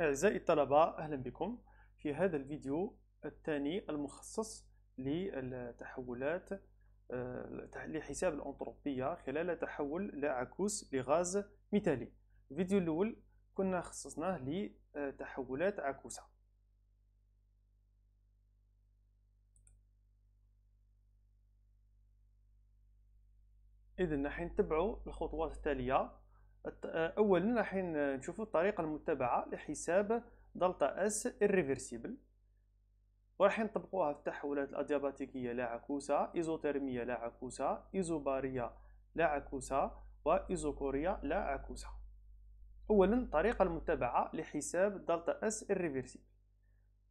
أعزائي الطلبة أهلا بكم في هذا الفيديو الثاني المخصص للتحولات آه، لحساب الأنتروبية خلال تحول لا عكوس لغاز مثالي الفيديو الأول كنا خصصناه لتحولات عكوسة إذن نحن نتبع الخطوات التالية آه، اولا راح نشوفوا الطريقه المتبعه لحساب دلتا اس الريفرسيبل وراح نطبقوها في التحولات الادياباتيكيه لا عكوسه ايزوثيرميه لا عكوسه ايزوباريه لا عكوسه وايزوكوريه لا عكوسه اولا الطريقه المتبعه لحساب دلتا اس الريفرسيبل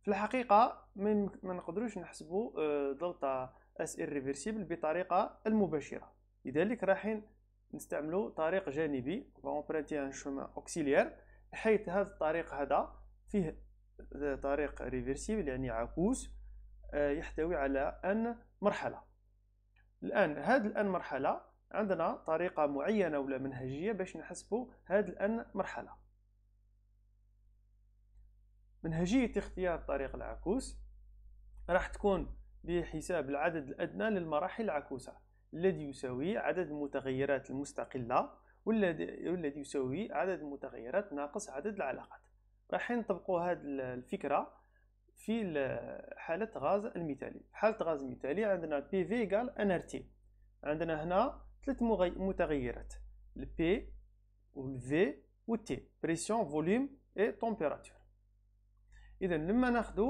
في الحقيقه ما نقدروش نحسبوا آه، دلتا اس الريفرسيبل بطريقه المباشره لذلك راح نستعملو طريق جانبي ونبرينتي ان شومان اوكسيليير بحيث هذا الطريق هذا فيه آه، طريق ريفيرسيبل يعني عكوس آه، يحتوي على ان مرحله الان هذا الان مرحله عندنا طريقه معينه ولا منهجيه باش نحسبوا هذا الان مرحله منهجيه اختيار طريق العكوس راح تكون بحساب العدد الادنى للمراحل العكوسه الذي يساوي عدد المتغيرات المستقلة والذي يساوي عدد المتغيرات ناقص عدد العلاقات راح نطبقوا هذه الفكرة في حالة غاز المثالي حالة غاز المثالي عندنا بي في قال انرتي عندنا هنا ثلاث متغيرات البي والفي والتي بريسيون فوليوم اي تمبيراتور اذا لما ناخذ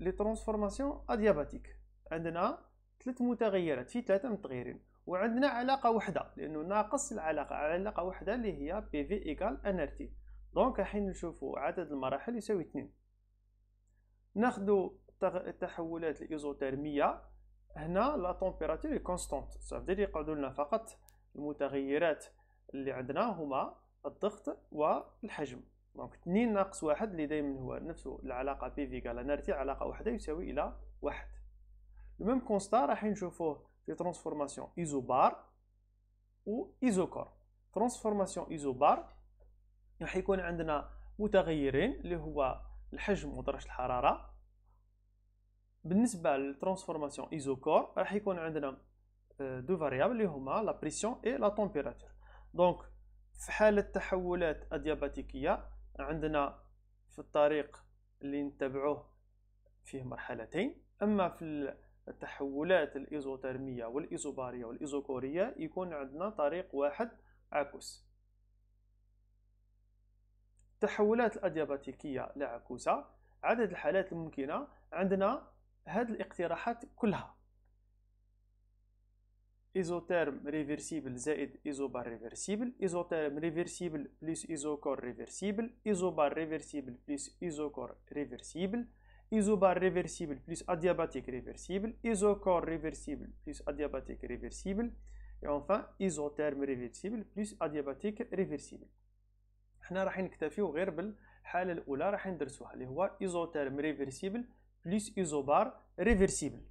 لي ترانسفورماسيون ادياباتيك عندنا ثلاث متغيرات في ثلاثه متغيرين وعندنا علاقه واحده لانه ناقص العلاقه علاقه واحده اللي هي بي في ايكال ان ار تي دونك حين نشوفوا عدد المراحل يساوي 2 ناخذوا التحولات الايزوترميه هنا لا تمبيراتور كونستانت صافي يقعدوا لنا فقط المتغيرات اللي عندنا هما الضغط والحجم دونك 2 ناقص واحد اللي دائما هو نفسه العلاقه بي في ايكال ان تي علاقه واحده يساوي الى واحد ميم كونستا راح نشوفوه في ترانسفورماسيون ايزوبار و ايزوكور ترانسفورماسيون ايزوبار راح يكون عندنا متغيرين اللي هو الحجم ودرجه الحراره بالنسبه للترانسفورماسيون ايزوكور راح يكون عندنا دو فاريابل اللي هما لا بريسيون اي لا تمبيراتور دونك في حاله تحولات ادياباتيكيه عندنا في الطريق اللي نتبعوه فيه مرحلتين اما في التحولات الإيزوترمية والإيزوبارية والإيزوكورية يكون عندنا طريق واحد عكس التحولات الأدياباتيكية لعكوسة عدد الحالات الممكنة عندنا هذه الاقتراحات كلها إيزوترم ريفرسيبل زائد ايزوبار ريفرسيبل إيزوترم ريفرسيبل بلس ايزوكور ريفرسيبل ايزوبار ريفرسيبل بلس ايزوكور ريفرسيبل isobar réversible plus adiabatique réversible, isocor réversible plus adiabatique réversible, et enfin isotherme réversible plus adiabatique réversible. حنا راح نكتفيو غير بالحالة الأولى راح ندرسوها اللي هو isoterm reversible plus isobar reversible.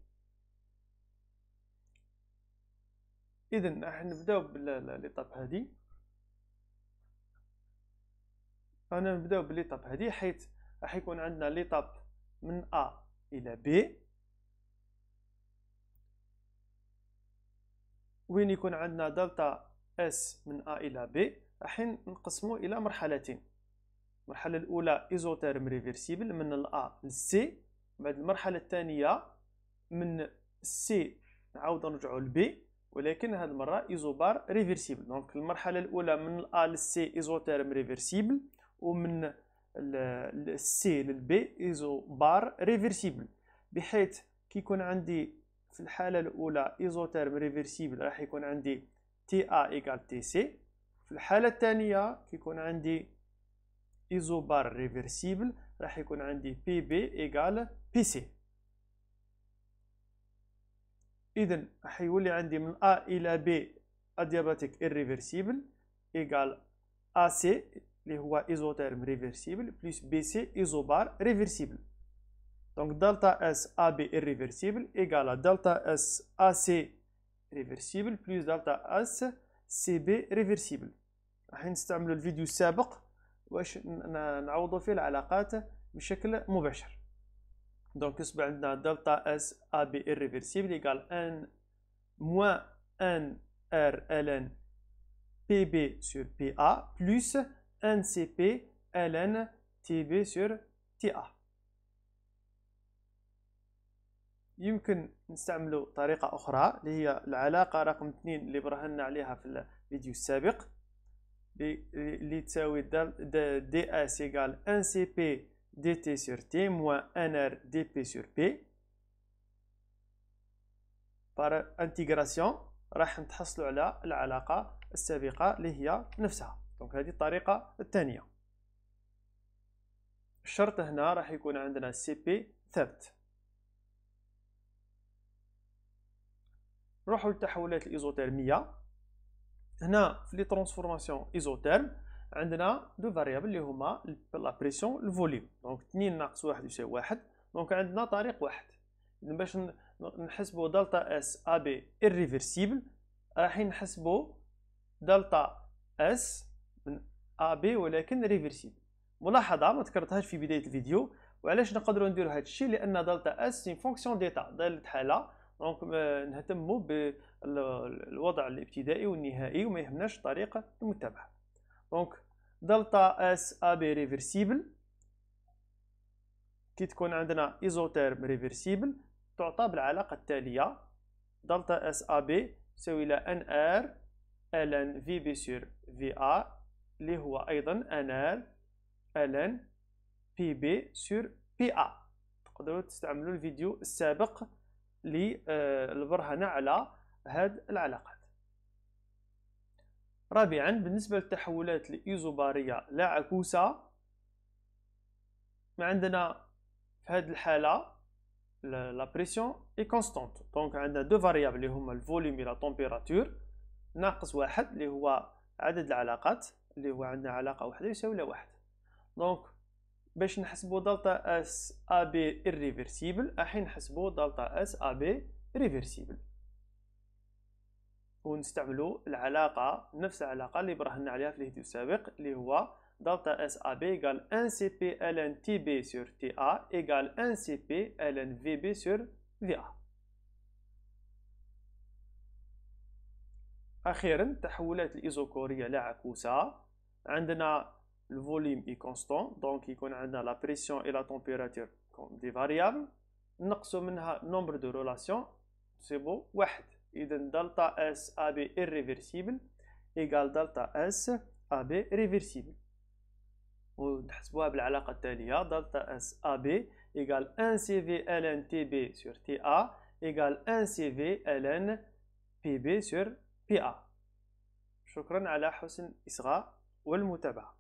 إذا راح نبداو بالليطاب هادي. أنا نبداو بالليطاب هادي حيت راح يكون عندنا ليطاب من A إلى B وين يكون عندنا دلتا S من A إلى B راحين نقسمو إلى مرحلتين المرحلة الأولى إيزوتيرم ريفيرسيبل من الـ A لل C بعد المرحلة الثانية من C نعاود نرجعو ل B ولكن هاد المره ايزوبار ريفيرسيبل دونك المرحله الاولى من ال للسي ايزوتيرم ريفيرسيبل ومن السي للبي ايزو بار ريفرسيبل بحيث كي يكون عندي في الحاله الاولى ايزوتيرم ريفرسيبل راح يكون عندي تي ا ايكال تي سي في الحاله الثانيه كي يكون عندي ايزو بار ريفرسيبل راح يكون عندي بي بي ايكال بي سي اذا راح يولي عندي من ا الى بي ادياباتيك ريفرسيبل ايكال سي les rois isothermes réversibles plus BC isobar réversible. Donc delta S AB irréversible égale à delta S AC réversible plus delta S CB réversible. راح نستعملوا الفيديو السابق faire les relations de façon directe. Donc on a delta S AB irréversible égale n moins n R ln PB sur PA plus NCP ln TB sur TA يمكن نستعملوا طريقة أخرى اللي هي العلاقة رقم 2 اللي برهنا عليها في الفيديو السابق اللي تساوي د اس يقال ان سي بي دي تي سور تي موان ان ر دي بي بي بار انتيغراسيون راح نتحصلوا على العلاقة السابقة اللي هي نفسها دونك هذه الطريقه الثانيه الشرط هنا راح يكون عندنا سي بي ثابت نروحوا للتحولات الايزوتيرميه هنا في لي ترانسفورماسيون ايزوثيرم عندنا دو فاريابل اللي هما لا بريسيون الفوليوم دونك 2 ناقص واحد يساوي واحد دونك عندنا طريق واحد باش نحسبوا دلتا اس ا بي irreversible راح نحسبوا دلتا اس ا بي ولكن ريفيرسيبل ملاحظه ما ذكرتهاش في بدايه الفيديو وعلاش نقدروا نديروا هذا الشيء لان دلتا اس سين فونكسيون ديتا داله حاله دونك نهتموا بالوضع الابتدائي والنهائي وما يهمناش الطريقه المتبعه دونك دلتا اس ا بي ريفيرسيبل كي تكون عندنا ايزوتيرم ريفيرسيبل تعطى بالعلاقه التاليه دلتا اس ا بي تساوي الى ان ار ln بي b sur va اللي هو أيضا أنال ألن بي بي سور بي أ تقدروا تستعملوا الفيديو السابق للبرهنة آه، على هذه العلاقات رابعا بالنسبة للتحولات الإيزوبارية لا عكوسة ما عندنا في هذه الحالة لا بريسيون اي كونستانت دونك عندنا دو فاريابل اللي هما الفوليوم لا تمبيراتور ناقص واحد اللي هو عدد العلاقات اللي هو عندنا علاقه واحده يساوي لواحد دونك باش نحسبو دلتا اس ا بي الريفرسيبل الحين نحسبو دلتا اس ا بي reversible ونستعملو العلاقه نفس العلاقه اللي برهنا عليها في الفيديو السابق اللي هو دلتا اس ا بي ايكال ان سي بي ال ان تي بي سور تي ا ايكال ان سي بي ال ان في بي سور في ا اخيرا تحولات الايزوكوريه لا عكوسه عندنا الفوليم اي كونستون دونك يكون عندنا لا بريسيون اي لا تمبيراتور دي فاريابل نقصوا منها نومبر دو رولاسيون سي بو واحد اذا دلتا اس ا بي ريفيرسيبل ايكال دلتا اس ا بي ريفيرسيبل ونحسبوها بالعلاقه التاليه دلتا اس ا بي ايكال ان سي في ال ان تي بي سور تي ا ايكال ان سي في ال ان بي بي سور بي ا شكرا على حسن اصغاء والمتابعة